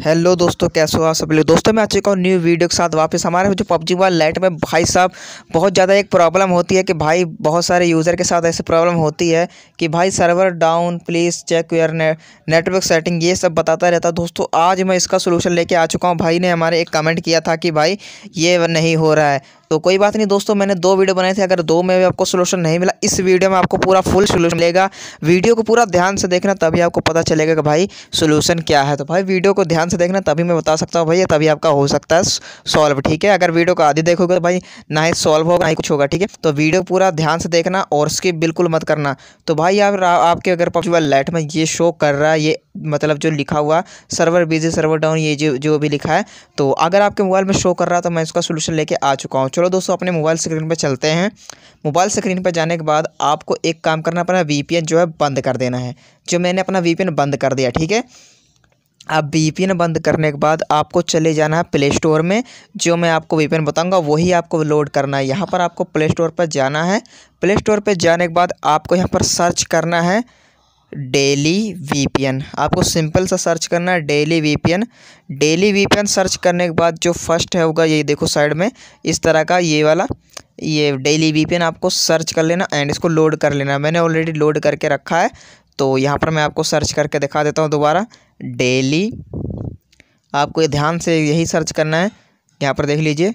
hello दोस्तों कैसे हो आप सब लोग दोस्तों मैं आ चुका हूँ न्यू वीडियो के साथ वापस हमारे जो पबजी वाले लाइट में भाई साहब बहुत ज़्यादा एक प्रॉब्लम होती है कि भाई बहुत सारे यूज़र के साथ ऐसी प्रॉब्लम होती है कि भाई server down please check your ने, नेटवर्क सेटिंग ये सब बताता रहता है दोस्तों आज मैं इसका सोल्यूशन लेके आ चुका हूँ भाई ने हमारे एक कमेंट किया था कि भाई ये नहीं हो रहा है तो कोई बात नहीं दोस्तों मैंने दो वीडियो बनाए थे अगर दो में भी आपको सोल्यूशन नहीं मिला इस वीडियो में आपको पूरा फुल सोल्यूशन मिलेगा वीडियो को पूरा ध्यान से देखना तभी आपको पता चलेगा कि भाई सोल्यूशन क्या है तो भाई वीडियो को ध्यान से देखना तभी मैं बता सकता हूँ भाई तभी आपका हो सकता है सॉल्व ठीक है अगर वीडियो को आधी देखोगे तो भाई ना ही सॉल्व होगा ना ही कुछ होगा ठीक है तो वीडियो पूरा ध्यान से देखना और स्किप बिल्कुल मत करना तो भाई आप आपके अगर पॉसिबल लाइट में ये शो कर रहा है ये मतलब जो लिखा हुआ सर्वर बिजी सर्वर डाउन ये जो जो भी लिखा है तो अगर आपके मोबाइल में शो कर रहा है तो मैं इसका सोल्यूशन लेके आ चुका हूँ चलो दोस्तों अपने मोबाइल स्क्रीन पर चलते हैं मोबाइल स्क्रीन पर जाने के बाद आपको एक काम करना पड़ा वी जो है बंद कर देना है जो मैंने अपना वी बंद कर दिया ठीक है पी एन बंद करने के बाद आपको चले जाना है प्ले स्टोर में जो मैं आपको वीपीएन बताऊंगा वही आपको लोड करना है यहाँ पर आपको प्ले स्टोर पर जाना है प्ले स्टोर पर जाने के बाद आपको यहाँ पर सर्च करना है डेली वीपीएन आपको सिंपल सा सर्च करना है daily VPN daily VPN search करने के बाद जो फर्स्ट है होगा ये देखो साइड में इस तरह का ये वाला ये डेली वीपीएन आपको सर्च कर लेना एंड इसको लोड कर लेना मैंने ऑलरेडी लोड करके रखा है तो यहाँ पर मैं आपको सर्च करके दिखा देता हूँ दोबारा डेली आपको ध्यान से यही सर्च करना है यहाँ पर देख लीजिए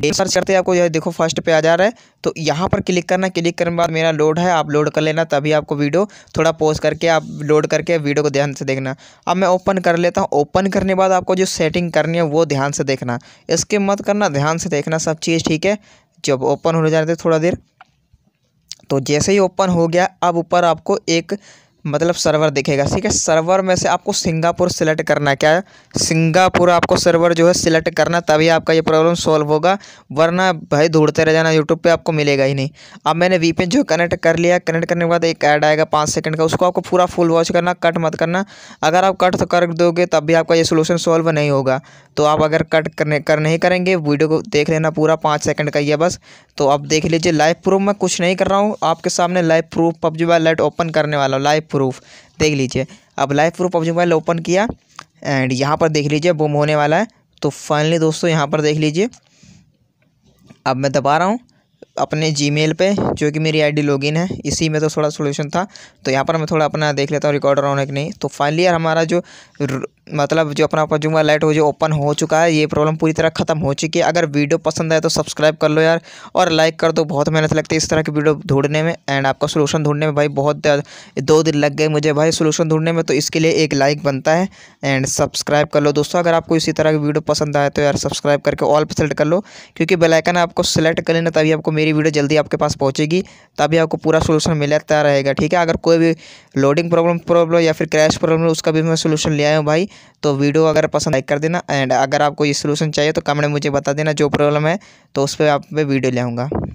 डे सर्च करते आपको यह देखो फर्स्ट पे आ जा रहा है तो यहाँ पर क्लिक करना क्लिक करने के बाद मेरा लोड है आप लोड कर लेना तभी आपको वीडियो थोड़ा पोस्ट करके आप लोड करके वीडियो को ध्यान से देखना अब मैं ओपन कर लेता हूँ ओपन करने बाद आपको जो सेटिंग करनी है वो ध्यान से देखना इसके मत करना ध्यान से देखना सब चीज़ ठीक है जब ओपन हो जाते थोड़ा देर तो जैसे ही ओपन हो गया अब ऊपर आपको एक मतलब सर्वर दिखेगा ठीक है सर्वर में से आपको सिंगापुर सिलेक्ट करना है क्या है सिंगापुर आपको सर्वर जो है सिलेक्ट करना तभी आपका ये प्रॉब्लम सॉल्व होगा वरना भाई ढूंढते रह जाना यूट्यूब पे आपको मिलेगा ही नहीं अब मैंने वी जो कनेक्ट कर लिया कनेक्ट करने के बाद एक ऐड आएगा पाँच सेकंड का उसको आपको पूरा फुल वॉच करना कट मत करना अगर आप कट तो कर दोगे तब भी आपका ये सोल्यूशन सॉल्व नहीं होगा तो आप अगर कट करने कर नहीं करेंगे वीडियो को देख लेना पूरा पाँच सेकंड का ही है बस तो आप देख लीजिए लाइव प्रूफ मैं कुछ नहीं कर रहा हूँ आपके सामने लाइव प्रूफ पबजी वाला लाइट ओपन करने वाला हूँ लाइव प्रूफ देख लीजिए अब live proof PUBG mobile open किया एंड यहाँ पर देख लीजिए बुम होने वाला है तो फाइनली दोस्तों यहाँ पर देख लीजिए अब मैं दबा रहा हूँ अपने जीमेल पे जो कि मेरी आईडी लॉगिन है इसी में तो थोड़ा सोल्यूशन था तो यहाँ पर मैं थोड़ा अपना देख लेता हूँ रिकॉर्डर ऑन है कि नहीं तो फाइनली यार हमारा जो मतलब जो अपना कंज्यूमर लाइट हो जो ओपन हो चुका है ये प्रॉब्लम पूरी तरह खत्म हो चुकी है अगर वीडियो पसंद आए तो सब्सक्राइब कर लो यार और लाइक कर दो बहुत मेहनत लगती है इस तरह की वीडियो ढूंढने में एंड आपका सोल्यूशन ढूंढने में भाई बहुत दो दिन लग गए मुझे भाई सोल्यूशन ढूंढने में तो इसके लिए एक लाइक बनता है एंड सब्सक्राइब कर लो दोस्तों अगर आपको इसी तरह की वीडियो पसंद आए तो यार सब्सक्राइब करके ऑल पर सेलेक्ट कर लो क्योंकि बेलाइकन आपको सेलेक्ट कर लेना तभी आपको मेरी वीडियो जल्दी आपके पास पहुँचेगी तभी आपको पूरा सोल्यूशन मिलता रहेगा ठीक है अगर कोई भी लोडिंग प्रॉब्लम प्रॉब्लम या फिर क्रैश प्रॉब्लम उसका भी मैं सोल्यूशन ले आया हूँ भाई तो वीडियो अगर पसंद लाइक कर देना एंड अगर आपको ये सोल्यूशन चाहिए तो कमेंट में मुझे बता देना जो प्रॉब्लम है तो उस पर आप मैं वीडियो ले आऊँगा